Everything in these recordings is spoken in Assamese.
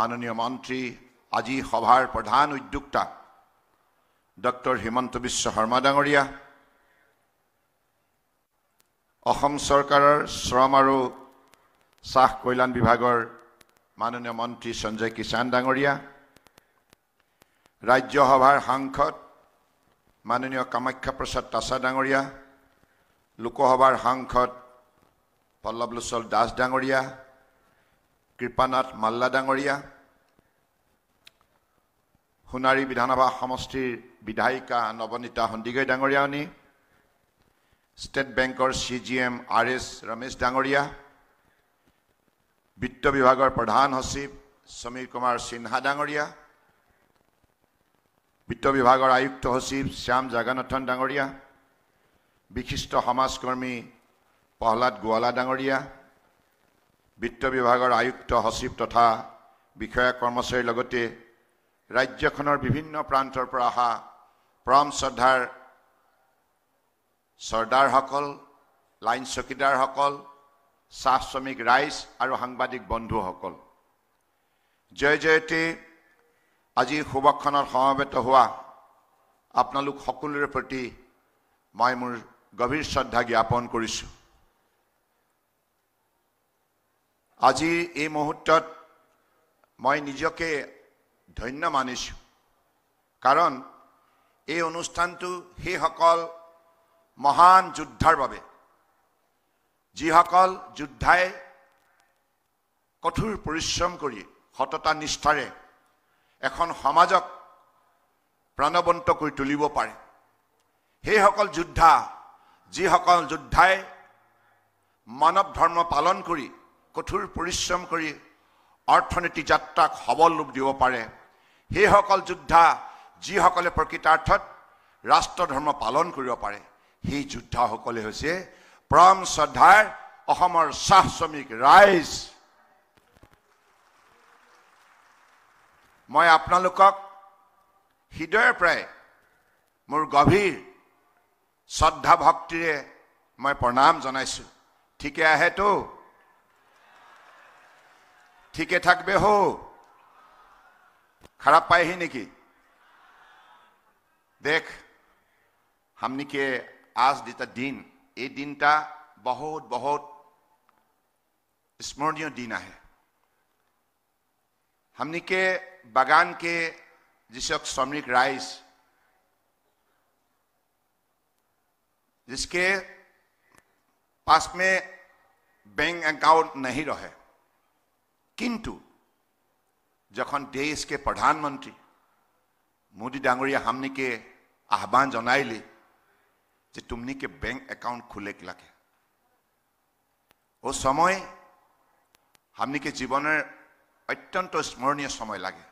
মাননীয় মন্ত্ৰী আজি সভাৰ প্ৰধান উদ্যোক্তা ডক্টৰ হিমন্ত বিশ্ব শৰ্মা ডাঙৰীয়া অসম চৰকাৰৰ শ্ৰম আৰু চাহ কল্যাণ বিভাগৰ মাননীয় মন্ত্ৰী সঞ্জয় কিষাণ ডাঙৰীয়া ৰাজ্যসভাৰ সাংসদ মাননীয় কামাখ্যা প্ৰসাদ তাছা ডাঙৰীয়া লোকসভাৰ সাংসদ পল্লৱলোচল দাস ডাঙৰীয়া কৃপানাথ মাল্লা ডাঙৰীয়া সোণাৰী বিধানসভা সমষ্টিৰ বিধায়িকা নৱনীতা সন্দিগৈ ডাঙৰীয়ানী ষ্টেট বেংকৰ C G M R S Ramesh ডাঙৰীয়া বিত্ত বিভাগৰ প্ৰধান সচিব সমীৰ কুমাৰ সিনহা ডাঙৰীয়া বিত্ত বিভাগৰ আয়ুক্ত সচিব শ্যাম জাগানাথন ডাঙৰীয়া বিশিষ্ট সমাজকৰ্মী প্ৰহ্লাদ গোৱালা ডাঙৰীয়া বিত্ত বিভাগৰ আয়ুক্ত সচিব তথা বিষয়া কৰ্মচাৰীৰ লগতে ৰাজ্যখনৰ বিভিন্ন প্ৰান্তৰ পৰা অহা পৰম শ্ৰদ্ধাৰ চৰ্দাৰসকল লাইন চকীদাৰসকল চাহ শ্ৰমিক ৰাইজ আৰু সাংবাদিক বন্ধুসকল জয় জয়তী আজি শুভক্ষণত সমবেত হোৱা আপোনালোক সকলোৰে প্ৰতি মই মোৰ গভীৰ শ্ৰদ্ধা জ্ঞাপন কৰিছোঁ আজিৰ এই মুহূৰ্তত মই নিজকে ধন্য মানিছোঁ কাৰণ এই অনুষ্ঠানটো সেইসকল মহান যোদ্ধাৰ বাবে যিসকল যোদ্ধাই কঠোৰ পৰিশ্ৰম কৰি সততা নিষ্ঠাৰে এখন সমাজক প্ৰাণৱন্ত কৰি তুলিব পাৰে সেইসকল যোদ্ধা যিসকল যোদ্ধাই মানৱ ধৰ্ম পালন কৰি কঠোৰ পৰিশ্ৰম কৰি অৰ্থনীতি যাত্ৰাক সবল ৰূপ দিব পাৰে সেইসকল যোদ্ধা যিসকলে প্ৰকৃতাৰ্থত ৰাষ্ট্ৰ ধৰ্ম পালন কৰিব পাৰে সেই যোদ্ধাসকলে হৈছে পৰম শ্ৰদ্ধাৰ অসমৰ চাহ শ্ৰমিক ৰাইজ মই আপোনালোকক হৃদয়ৰ পৰাই মোৰ গভীৰ শ্ৰদ্ধা ভক্তিৰে মই প্ৰণাম জনাইছোঁ ঠিকে আহেতো ঠিকে থাকবে হো খারাপ পায়হি देख দেখ हमनिके आज दिन ये दिन टा बहुत बहुत स्मरणीय दिन है हमनिके बागान के जिसक श्रमिक राइस जिसके पास में बैंक अकाउंट नहीं रहे কিন্তু যখন দেশকে প্রধানমন্ত্রী মোদী ডাঙরিয়া হামনিকে আহ্বান জনাইলে যে তুমনিকে বেংক একাউণ্ট খুলে লাগে ও সময় হামনিকে জীৱনৰ অত্যন্ত স্মৰণীয় সময় লাগে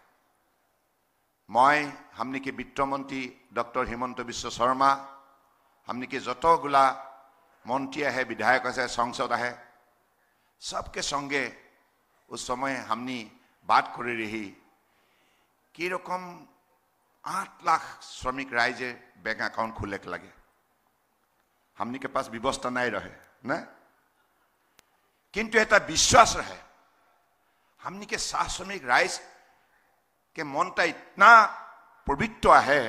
মই হামনিকে বিত্তমন্ত্ৰী ডক্টৰ হিমন্ত বিশ্ব শৰ্মা হামনিকে যতগুলা মন্ত্ৰী আহে বিধায়ক আছে সংসদ আহে সবকে সঙ্গে उस समय हमने बात कर रही कि रकम आठ लाख श्रमिक राइजे बैंक अकाउंट खुले के लगे हमने के पास व्यवस्था नहीं रहे ना किंतु ऐसा विश्वास रहे हमने के सा श्रमिक राइज के मन तो इतना पवित्र है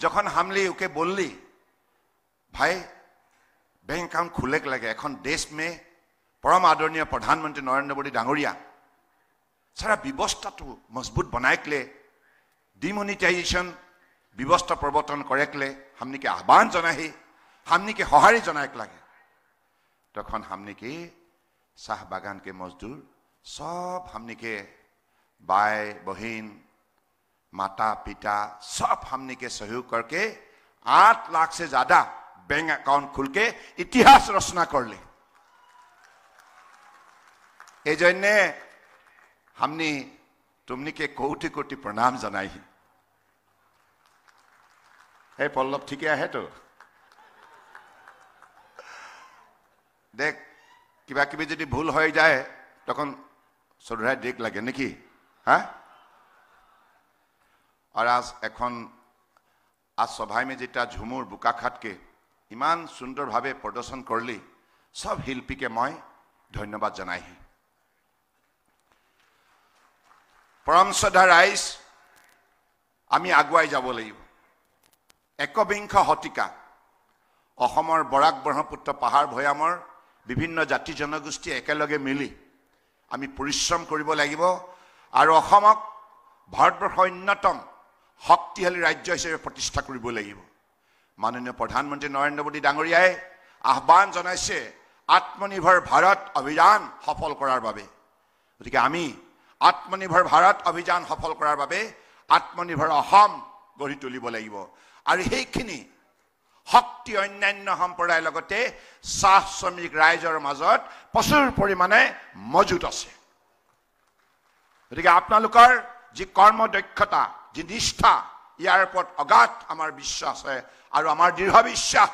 जख हमले उके बोल भाई बैंक अकाउंट खुले के लगे अखन देश में পৰম আদৰণীয় প্ৰধানমন্ত্ৰী নৰেন্দ্ৰ মোদী ডাঙৰীয়া চাৰা ব্যৱস্থাটো মজবুত বনাই কলে ডিমনিটাইজেশ্যন ব্যৱস্থা প্ৰৱৰ্তন কৰে কলে হামনিকে আহ্বান জনাইহি সামনিকে সঁহাৰি জনাই লাগে তখন হামনিকে চাহ বাগানকে মজদুৰ চব সামনিকে বাই বহীন মাতা পিতা চব সামনিকে সহযোগ কৰকে আঠ লাখ চে জাদা বেংক একাউণ্ট খুলকে ইতিহাস ৰচনা কৰিলে এই জন্যে আমি তুমিকে কোটি কোটি প্ৰণাম জনাইহি হে পল্লৱ ঠিকে আহেতো দেখ কিবা কিবি যদি ভুল হৈ যায় তখন চৌধুৰাই দেখ লাগে নেকি হা আৰু আজ এখন আজ সভাইমে যেতিয়া ঝুমুৰ বোকাখাতকে ইমান সুন্দৰভাৱে প্ৰদৰ্শন কৰিলি সব শিল্পীকে মই ধন্যবাদ জনাইহি পৰমশ্ৰদ্ধা ৰাইজ আমি আগুৱাই যাব লাগিব একবিংশ শতিকা অসমৰ বৰাক ব্ৰহ্মপুত্ৰ পাহাৰ ভৈয়ামৰ বিভিন্ন জাতি জনগোষ্ঠী একেলগে মিলি আমি পৰিশ্ৰম কৰিব লাগিব আৰু অসমক ভাৰতবৰ্ষৰ অন্যতম শক্তিশালী ৰাজ্য হিচাপে প্ৰতিষ্ঠা কৰিব লাগিব মাননীয় প্ৰধানমন্ত্ৰী নৰেন্দ্ৰ মোদী ডাঙৰীয়াই আহ্বান জনাইছে আত্মনিৰ্ভৰ ভাৰত অভিযান সফল কৰাৰ বাবে গতিকে আমি আত্মনিৰ্ভৰ ভাৰত অভিযান সফল কৰাৰ বাবে আত্মনিৰ্ভৰ অসম গঢ়ি তুলিব লাগিব আৰু সেইখিনি শক্তি অন্যান্য সম্প্ৰদায়ৰ লগতে চাহ শ্ৰমিক ৰাইজৰ মাজত প্ৰচুৰ পৰিমাণে মজুত আছে গতিকে আপোনালোকৰ যি কৰ্ম দক্ষতা যি নিষ্ঠা ইয়াৰ ওপৰত অগাধ আমাৰ বিশ্বাস আছে আৰু আমাৰ দৃঢ় বিশ্বাস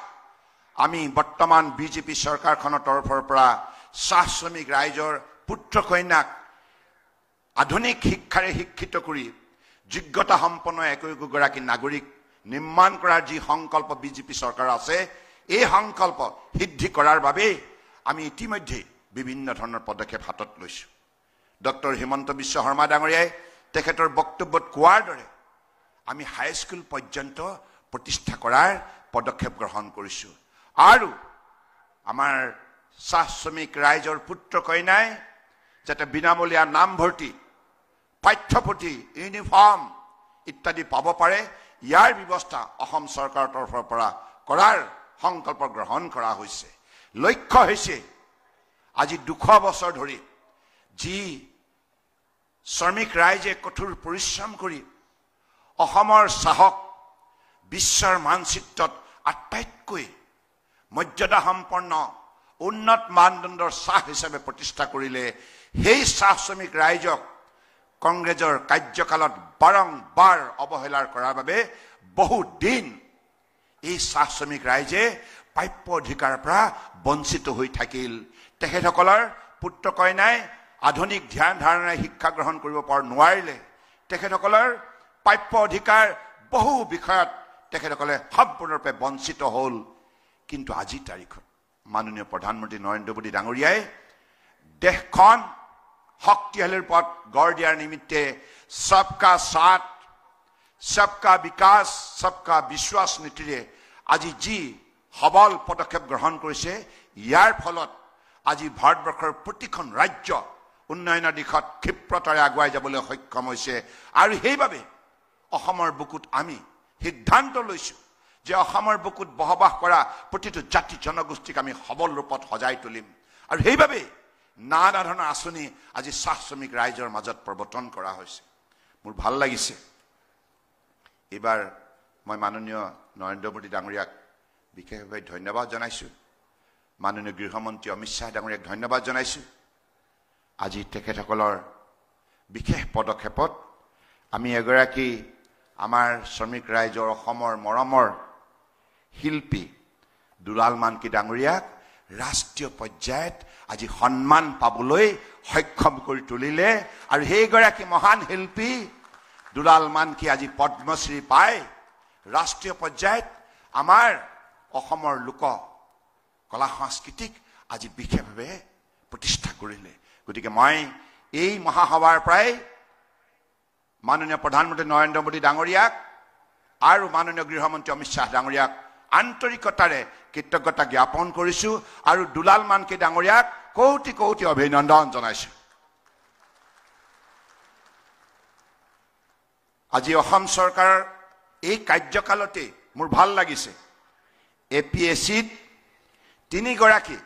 আমি বৰ্তমান বিজেপি চৰকাৰখনৰ তৰফৰ পৰা চাহ শ্ৰমিক ৰাইজৰ পুত্ৰ কন্যাক আধুনিক শিক্ষাৰে শিক্ষিত কৰি যোগ্যতা সম্পন্ন একো একোগৰাকী নাগৰিক নিৰ্মাণ কৰাৰ যি সংকল্প বিজেপি চৰকাৰৰ আছে এই সংকল্প সিদ্ধি কৰাৰ বাবেই আমি ইতিমধ্যে বিভিন্ন ধৰণৰ পদক্ষেপ হাতত লৈছোঁ ডক্টৰ হিমন্ত বিশ্ব শৰ্মা ডাঙৰীয়াই তেখেতৰ বক্তব্যত কোৱাৰ দৰে আমি হাইস্কুল পৰ্যন্ত প্ৰতিষ্ঠা কৰাৰ পদক্ষেপ গ্ৰহণ কৰিছোঁ আৰু আমাৰ চাহ শ্ৰমিক ৰাইজৰ পুত্ৰ কইনাই যাতে বিনামূলীয়া নামভৰ্তি পাঠ্যপুথি ইউনিফৰ্ম ইত্যাদি পাব পাৰে ইয়াৰ ব্যৱস্থা অসম চৰকাৰৰ তৰফৰ পৰা কৰাৰ সংকল্প গ্ৰহণ কৰা হৈছে লক্ষ্য হৈছে আজি দুশ বছৰ ধৰি যি শ্ৰমিক ৰাইজে কঠোৰ পৰিশ্ৰম কৰি অসমৰ চাহক বিশ্বৰ মানচিত্ৰত আটাইতকৈ মৰ্যাদাসম্পন্ন উন্নত মানদণ্ডৰ চাহ হিচাপে প্ৰতিষ্ঠা কৰিলে সেই চাহ শ্ৰমিক ৰাইজক কংগ্ৰেছৰ কাৰ্যকালত বাৰংবাৰ অৱহেলাৰ কৰাৰ বাবে বহুদিন এই চাহ শ্ৰমিক ৰাইজে প্ৰাপ্য অধিকাৰৰ পৰা বঞ্চিত হৈ থাকিল তেখেতসকলৰ পুত্ৰ কইনাই আধুনিক ধ্যান ধাৰণাই শিক্ষা গ্ৰহণ কৰিব পৰা নোৱাৰিলে তেখেতসকলৰ প্ৰাপ্য অধিকাৰ বহু বিষয়ত তেখেতসকলে সম্পূৰ্ণৰূপে বঞ্চিত হ'ল কিন্তু আজিৰ তাৰিখত মাননীয় প্ৰধানমন্ত্ৰী নৰেন্দ্ৰ মোদী ডাঙৰীয়াই দেশখন শক্তিশালীৰ পথ গঢ় দিয়াৰ নিমিত্তে চবকা চাথ চবকা বিকাশ চবকা বিশ্বাস নীতিৰে আজি যি সবল পদক্ষেপ গ্ৰহণ কৰিছে ইয়াৰ ফলত আজি ভাৰতবৰ্ষৰ প্ৰতিখন ৰাজ্য উন্নয়নৰ দিশত ক্ষিপ্ৰতাৰে আগুৱাই যাবলৈ সক্ষম হৈছে আৰু সেইবাবে অসমৰ বুকুত আমি সিদ্ধান্ত লৈছোঁ যে অসমৰ বুকুত বসবাস কৰা প্ৰতিটো জাতি জনগোষ্ঠীক আমি সবল ৰূপত সজাই তুলিম আৰু সেইবাবে নানা ধৰণৰ আঁচনি আজি চাহ শ্ৰমিক ৰাইজৰ মাজত প্ৰৱৰ্তন কৰা হৈছে মোৰ ভাল লাগিছে এইবাৰ মই মাননীয় নৰেন্দ্ৰ মোদী ডাঙৰীয়াক বিশেষভাৱে ধন্যবাদ জনাইছোঁ মাননীয় গৃহমন্ত্ৰী অমিত শ্বাহ ডাঙৰীয়াক ধন্যবাদ জনাইছোঁ আজি তেখেতসকলৰ বিশেষ পদক্ষেপত আমি এগৰাকী আমাৰ শ্ৰমিক ৰাইজৰ অসমৰ মৰমৰ শিল্পী দুলালমান কি ডাঙৰীয়াক ৰাষ্ট্ৰীয় পৰ্যায়ত আজি সন্মান পাবলৈ সক্ষম কৰি তুলিলে আৰু সেইগৰাকী মহান শিল্পী দুলাল কি আজি পদ্মশ্ৰী পাই ৰাষ্ট্ৰীয় পৰ্যায়ত আমাৰ অসমৰ লোক কলা সংস্কৃতিক আজি বিশেষভাৱে প্ৰতিষ্ঠা কৰিলে গতিকে মই এই মহাসভাৰ পৰাই মাননীয় প্ৰধানমন্ত্ৰী নৰেন্দ্ৰ মোদী ডাঙৰীয়াক আৰু মাননীয় গৃহমন্ত্ৰী অমিত শ্বাহ ডাঙৰীয়াক আন্তৰিকতাৰে কৃতজ্ঞতা জ্ঞাপন কৰিছোঁ আৰু দুলাল মানকে ডাঙৰীয়াক কৌটি কৌটি অভিনন্দন জনাইছোঁ আজি অসম চৰকাৰৰ এই কাৰ্যকালতেই মোৰ ভাল লাগিছে এ পি এছ চিত তিনিগৰাকী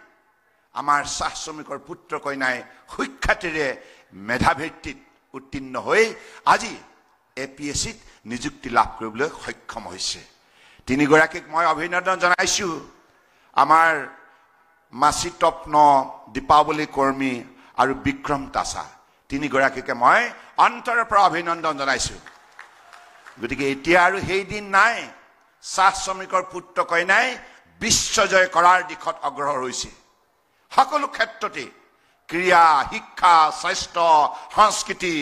আমাৰ চাহ শ্ৰমিকৰ পুত্ৰ কইনাই সুখ্যাতিৰে মেধাভিত্তিত উত্তীৰ্ণ হৈ আজি এ পি এছ চিত নিযুক্তি লাভ কৰিবলৈ সক্ষম হৈছে তিনিগৰাকীক মই অভিনন্দন জনাইছোঁ আমাৰ মাচি তপ্ন দীপাৱলী কৰ্মী আৰু বিক্ৰম তাচা তিনিগৰাকীকে মই অন্তৰৰ পৰা অভিনন্দন জনাইছোঁ গতিকে এতিয়া আৰু সেই দিন নাই চাহ শ্ৰমিকৰ পুত্ৰ কইনাই বিশ্বজয় কৰাৰ দিশত অগ্ৰসৰ হৈছে সকলো ক্ষেত্ৰতে ক্ৰীড়া শিক্ষা স্বাস্থ্য সংস্কৃতি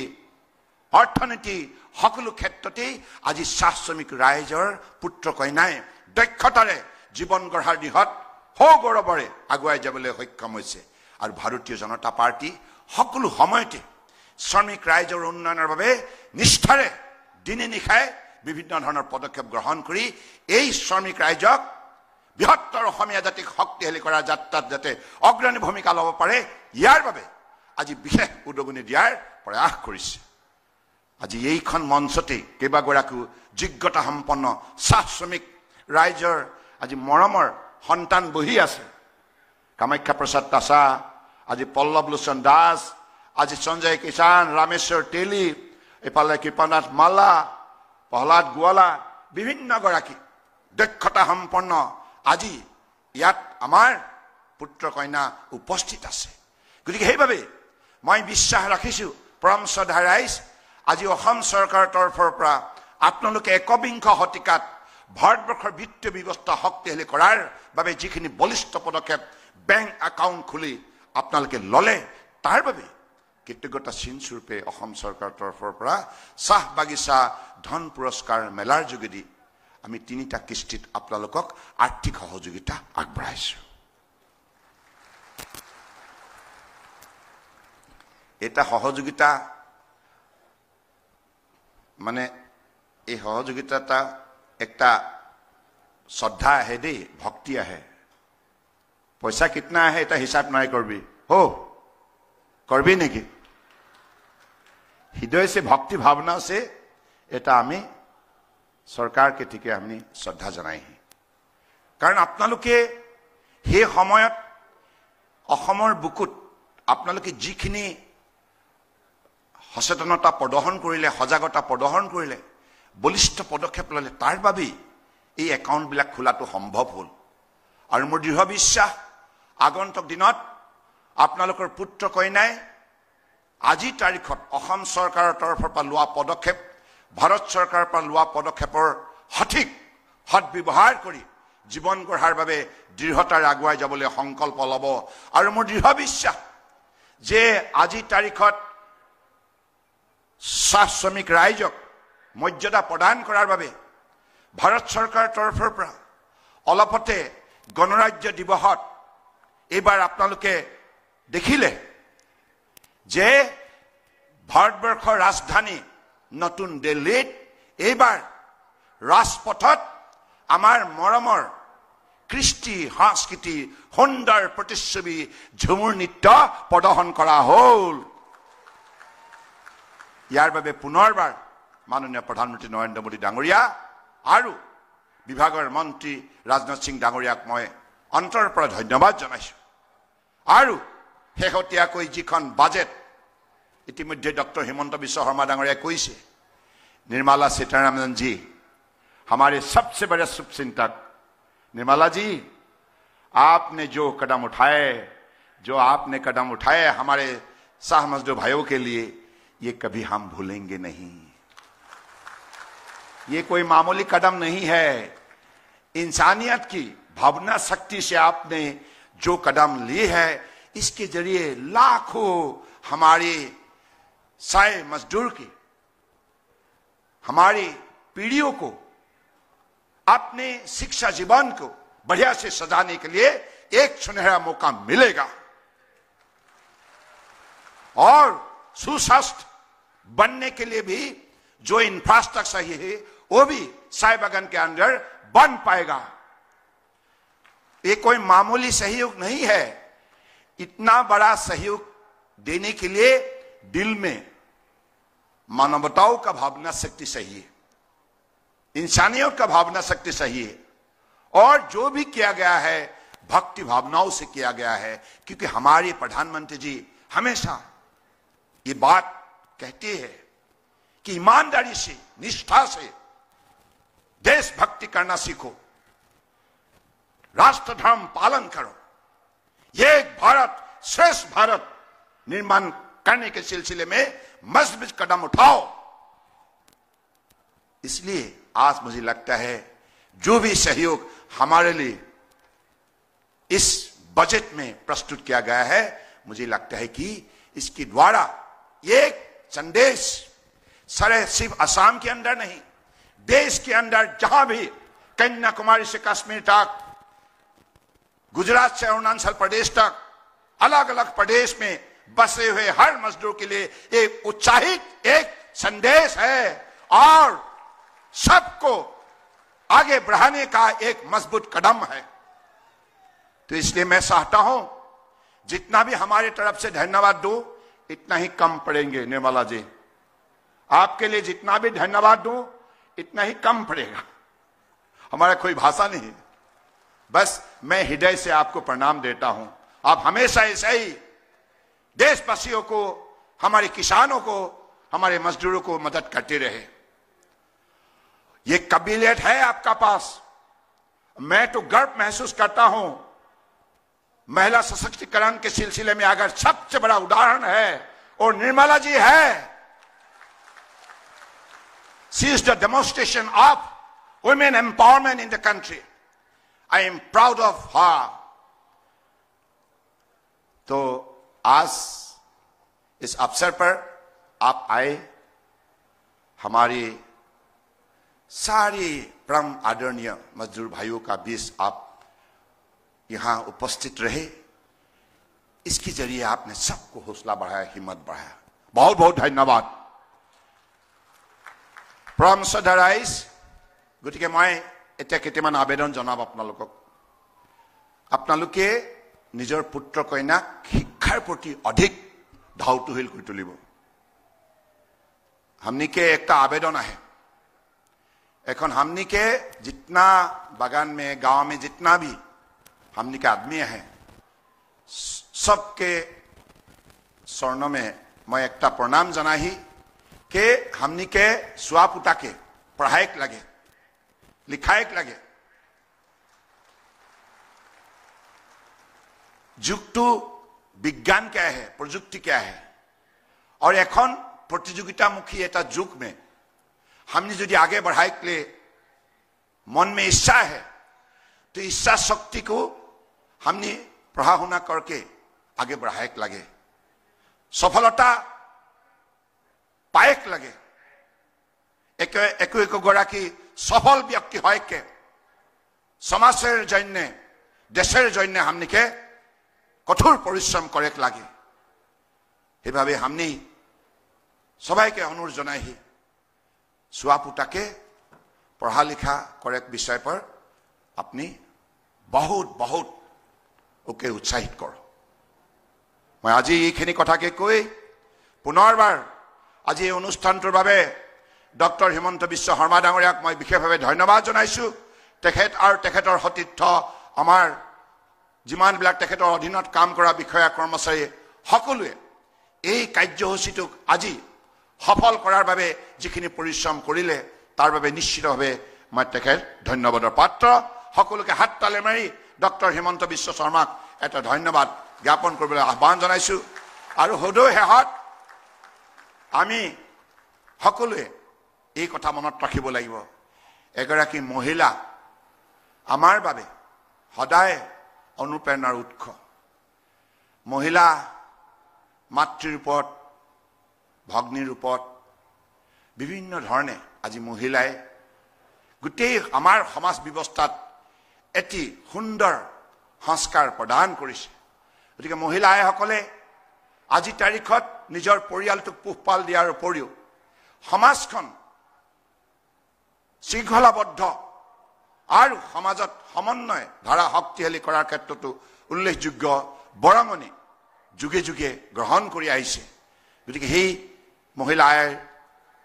অৰ্থনীতি সকলো ক্ষেত্ৰতেই আজি চাহ শ্ৰমিক ৰাইজৰ পুত্ৰ কইনাই দক্ষতাৰে জীৱন গঢ়াৰ দিশত সৌগৌৰৱৰে আগুৱাই যাবলৈ সক্ষম হৈছে আৰু ভাৰতীয় জনতা পাৰ্টি সকলো সময়তে শ্ৰমিক ৰাইজৰ উন্নয়নৰ বাবে নিষ্ঠাৰে দিনে নিশাই বিভিন্ন ধৰণৰ পদক্ষেপ গ্ৰহণ কৰি এই শ্ৰমিক ৰাইজক বৃহত্তৰ অসমীয়া জাতিক শক্তিশালী কৰাৰ যাত্ৰাত যাতে অগ্ৰণী ভূমিকা ল'ব পাৰে ইয়াৰ বাবে আজি বিশেষ উদগনি দিয়াৰ প্ৰয়াস কৰিছে আজি এইখন মঞ্চতেই কেইবাগৰাকীও যোগ্যতা সম্পন্ন চাহ শ্ৰমিক ৰাইজৰ আজি মৰমৰ সন্তান বহি আছে কামাখ্যা প্ৰসাদ তাচা আজি পল্লৱ লোচন দাস আজি সঞ্জয় কিষাণ ৰামেশ্বৰ তেলি এইফালে কৃপানাথ মালা প্ৰহ্লাদ গোৱালা বিভিন্নগৰাকী দক্ষতা সম্পন্ন আজি ইয়াত আমাৰ পুত্ৰ কইনা উপস্থিত আছে গতিকে সেইবাবে মই বিশ্বাস ৰাখিছোঁ পৰম শ্ৰদ্ধা ৰাইজ আজি অসম চৰকাৰৰ তৰফৰ পৰা আপোনালোকে একবিংশ শতিকাত ভাৰতবৰ্ষৰ বিত্তীয় ব্যৱস্থা শক্তিশালী কৰাৰ বাবে যিখিনি বলিষ্ঠ পদক্ষেপ বেংক একাউণ্ট খুলি আপোনালোকে ল'লে তাৰ বাবে কৃতজ্ঞতা চিনস্বৰূপে অসম চৰকাৰৰ তৰফৰ পৰা চাহ বাগিচা ধন পুৰস্কাৰ মেলাৰ যোগেদি আমি তিনিটা কিস্তিত আপোনালোকক আৰ্থিক সহযোগিতা আগবঢ়াইছো এটা সহযোগিতা মানে এই সহযোগিতা এটা একটা শ্ৰদ্ধা আহে দেই ভক্তি আহে পইচা কিতনা আহে এটা হিচাপ নাই কৰবি হ কৰবি নেকি হৃদয় আছে ভক্তি ভাৱনা আছে এটা আমি চৰকাৰ কেতিকে আমি শ্ৰদ্ধা জনাইহি কাৰণ আপোনালোকে সেই সময়ত অসমৰ বুকুত আপোনালোকে যিখিনি সচেতনতা প্ৰদৰ্শন কৰিলে সজাগতা প্ৰদৰ্শন কৰিলে বলিষ্ঠ পদক্ষেপ ল'লে তাৰ বাবেই এই একাউণ্টবিলাক খোলাটো সম্ভৱ হ'ল আৰু মোৰ দৃঢ় বিশ্বাস আগন্তুক দিনত আপোনালোকৰ পুত্ৰ কইনাই আজি তাৰিখত অসম চৰকাৰৰ তৰফৰ পৰা লোৱা পদক্ষেপ ভাৰত চৰকাৰৰ পৰা লোৱা পদক্ষেপৰ সঠিক সদব্যৱহাৰ কৰি জীৱন গঢ়াৰ বাবে দৃঢ়তাৰে আগুৱাই যাবলৈ সংকল্প ল'ব আৰু মোৰ দৃঢ় বিশ্বাস যে আজি তাৰিখত চাহ শ্ৰমিক ৰাইজক মৰ্যাদা প্ৰদান কৰাৰ বাবে ভাৰত চৰকাৰৰ তৰফৰ পৰা অলপতে গণৰাজ্য দিৱসত এইবাৰ আপোনালোকে দেখিলে যে ভাৰতবৰ্ষৰ ৰাজধানী নতুন দিল্লীত এইবাৰ ৰাজপথত আমাৰ মৰমৰ কৃষ্টি সংস্কৃতি সুন্দৰ প্ৰতিচ্ছবি ঝুমুৰ নৃত্য প্ৰদৰ্শন কৰা হ'ল ইয়াৰ বাবে পুনৰবাৰ মাননীয় প্ৰধানমন্ত্ৰী নৰেন্দ্ৰ মোদী ডাঙৰীয়া আৰু বিভাগৰ মন্ত্ৰী ৰাজনাথ সিং ডাঙৰীয়াক মই অন্তৰৰ পৰা ধন্যবাদ জনাইছোঁ আৰু শেহতীয়াকৈ যিখন বাজেট ইতিমধ্যে ডক্টৰ হিমন্ত বিশ্ব শৰ্মা ডাঙৰীয়াই কৈছে নিৰ্মালা সীতাৰামনজী আমাৰ চবচে সবচে বেৰে শুভচিন্তক নিৰ্মালাজী আপনে যো কদম উঠায় যো আপনে কদম উঠায় আমাৰ চাহ মজদুৰ ভাইও কে ये कभी हम भूलेंगे नहीं ये कोई मामूली कदम नहीं है इंसानियत की भावना शक्ति से आपने जो कदम लिए है इसके जरिए लाखों हमारे साय मजदूर की हमारी पीढ़ियों को अपने शिक्षा जीवन को बढ़िया से सजाने के लिए एक सुनहरा मौका मिलेगा और सुस्वस्थ बनने के लिए भी जो इंफ्रास्ट्रक्चर है वो भी साई के अंदर बन पाएगा ये कोई मामूली सहयोग नहीं है इतना बड़ा सहयोग देने के लिए दिल में मानवताओं का भावना शक्ति सही है इंसानियों का भावना शक्ति सही है और जो भी किया गया है भक्ति भावनाओं से किया गया है क्योंकि हमारे प्रधानमंत्री जी हमेशा ये बात कहती है कि ईमानदारी से निष्ठा से देशभक्ति करना सीखो राष्ट्रधर्म पालन करो ये एक भारत श्रेष्ठ भारत निर्माण करने के सिलसिले में मजबूत कदम उठाओ इसलिए आज मुझे लगता है जो भी सहयोग हमारे लिए इस बजट में प्रस्तुत किया गया है मुझे लगता है कि इसके द्वारा एक संदेश सरे सिर्फ असम के अंदर नहीं देश के अंदर जहां भी कन्याकुमारी से कश्मीर तक गुजरात से अरुणाचल प्रदेश तक अलग अलग प्रदेश में बसे हुए हर मजदूर के लिए एक उत्साहित एक संदेश है और सबको आगे बढ़ाने का एक मजबूत कदम है तो इसलिए मैं चाहता हूं जितना भी हमारे तरफ से धन्यवाद दो इतना ही कम पड़ेंगे निर्मला जी आपके लिए जितना भी धन्यवाद दू इतना ही कम पड़ेगा हमारा कोई भाषा नहीं बस मैं हृदय से आपको प्रणाम देता हूं आप हमेशा ऐसे ही देशवासियों को हमारे किसानों को हमारे मजदूरों को मदद करते रहे ये कबीलियत है आपका पास मैं तो गर्व महसूस करता हूं महिला सशक्तिकरण के सिलसिले में अगर सबसे बड़ा उदाहरण है और निर्मला जी है she is the demonstration of women empowerment in the country I am proud of her तो आज इस अवसर पर आप आए हमारी सारी परम आदरणीय मजदूर भाइयों का बीस आप یہاں اپستت رہے اس کی ذریعے آپ نے سب کو حوصلہ بڑھایا ہمت بڑھایا بہت بہت دھنیہ পৰামৰ্শ ধৰাইছ গতিকে মই এতিয়া কেইটামান আবেদন জনাম আপোনালোকক আপোনালোকে নিজৰ পুত্ৰ কইনাক শিক্ষাৰ প্ৰতি অধিক ধাউতুশীল কৰি তুলিব হামনিকে এটা আবেদন আহে এখন হামনিকে জিতনা বাগান মে গাঁৱ মে জিতনা हमने के आदमी हैं सबके स्वर्ण में मैं एक प्रणाम जना ही के हमने के पुता के पढ़ाए लगे लिखाए लगे तो विज्ञान क्या है प्रजुक्ति क्या है और एन प्रतियोगितामुखी एट जुग में हमने जो आगे बढ़ाए के लिए मन में इच्छा है तो इच्छा शक्ति को হামনি পঢ়া শুনা কৰকে আগে বঢ়াইক লাগে সফলতা পায়েক লাগে একে একো একোগৰাকী সফল ব্যক্তি হয়কে সমাজৰ জন্যে দেশের জন্য হামনিকে কঠোর পরিশ্রম করেক লাগে সেভাবে হামনি সবাইকে অনুরোধ জানাইহি চুয়া পোতাকে পড়া লিখা করেক বিষয় পর আপনি বহুত বহুত ওকে উৎসাহিত কৰ মই আজি এইখিনি কথাকে কৈ পুনৰবাৰ আজি এই অনুষ্ঠানটোৰ বাবে ডক্টৰ হিমন্ত বিশ্ব শৰ্মা ডাঙৰীয়াক মই বিশেষভাৱে ধন্যবাদ জনাইছোঁ তেখেত আৰু তেখেতৰ সতীৰ্থ আমাৰ যিমানবিলাক তেখেতৰ অধীনত কাম কৰা বিষয়া কৰ্মচাৰী সকলোৱে এই কাৰ্যসূচীটোক আজি সফল কৰাৰ বাবে যিখিনি পৰিশ্ৰম কৰিলে তাৰ বাবে নিশ্চিতভাৱে মই তেখেত ধন্যবাদৰ পাত্ৰ সকলোকে হাততালে মাৰি ডক্টৰ হিমন্ত বিশ্ব শৰ্মাক এটা ধন্যবাদ জ্ঞাপন কৰিবলৈ আহ্বান জনাইছোঁ আৰু সদৌ শেষত আমি সকলোৱে এই কথা মনত ৰাখিব লাগিব এগৰাকী মহিলা আমাৰ বাবে সদায় অনুপ্ৰেৰণাৰ উৎস মহিলা মাতৃৰ ওপৰত ভগ্নীৰ ৰূপত বিভিন্ন ধৰণে আজি মহিলাই গোটেই আমাৰ সমাজ ব্যৱস্থাত এটি সুন্দৰ সংস্কাৰ প্ৰদান কৰিছে গতিকে মহিলা আইসকলে আজি তাৰিখত নিজৰ পৰিয়ালটোক পোহপাল দিয়াৰ উপৰিও সমাজখন শৃংখলাবদ্ধ আৰু সমাজত সমন্বয় ধাৰা শক্তিশালী কৰাৰ ক্ষেত্ৰতো উল্লেখযোগ্য বৰঙণি যোগে যোগে গ্ৰহণ কৰি আহিছে গতিকে সেই মহিলা আয়ৰ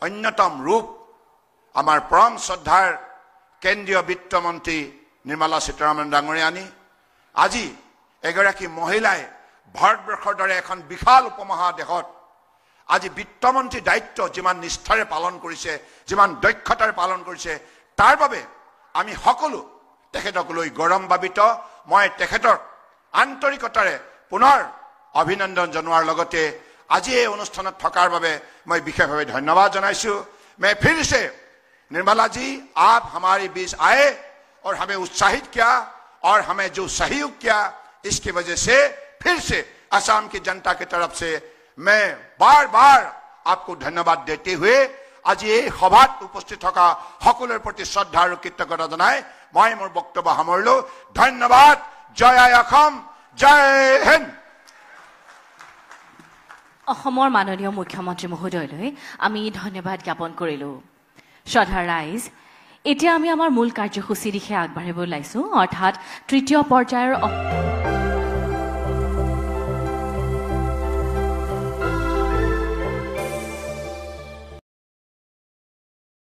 অন্যতম ৰূপ আমাৰ পৰম শ্ৰদ্ধাৰ কেন্দ্ৰীয় বিত্তমন্ত্ৰী নিৰ্মলা সীতাৰমন আনি আজি এগৰাকী মহিলাই ভাৰতবৰ্ষৰ দৰে এখন বিশাল উপমহাদেশত আজি বিত্তমন্ত্ৰীৰ দায়িত্ব যিমান নিষ্ঠাৰে পালন কৰিছে যিমান দক্ষতাৰে পালন কৰিছে তাৰ বাবে আমি সকলো তেখেতক লৈ গৌৰৱান্বিত মই তেখেতক আন্তৰিকতাৰে পুনৰ অভিনন্দন জনোৱাৰ লগতে আজি এই অনুষ্ঠানত থকাৰ বাবে মই বিশেষভাৱে ধন্যবাদ জনাইছোঁ মে ফিৰছে নিৰ্মলাজী আপ হামাৰী বীজ আয়ে और हमें उत्साहित किया और हमें जो सहयोग किया इसके वजह से फिर से असम की जनता की तरफ से मैं बार बार आपको धन्यवाद देते हुए आज ये सभा उपस्थित थका सकर प्रति श्रद्धा और कृतज्ञता जाना मैं मोर बक्त्य सामरल धन्यवाद जयम जय हिंद माननीय मुख्यमंत्री महोदय आम धन्यवाद ज्ञापन करल श्रद्धा राइज এতিয়া আমি আমাৰ মূল কাৰ্যসূচীৰ দিশে আগবাঢ়িব ওলাইছোঁ অৰ্থাৎ তৃতীয় পৰ্যায়ৰ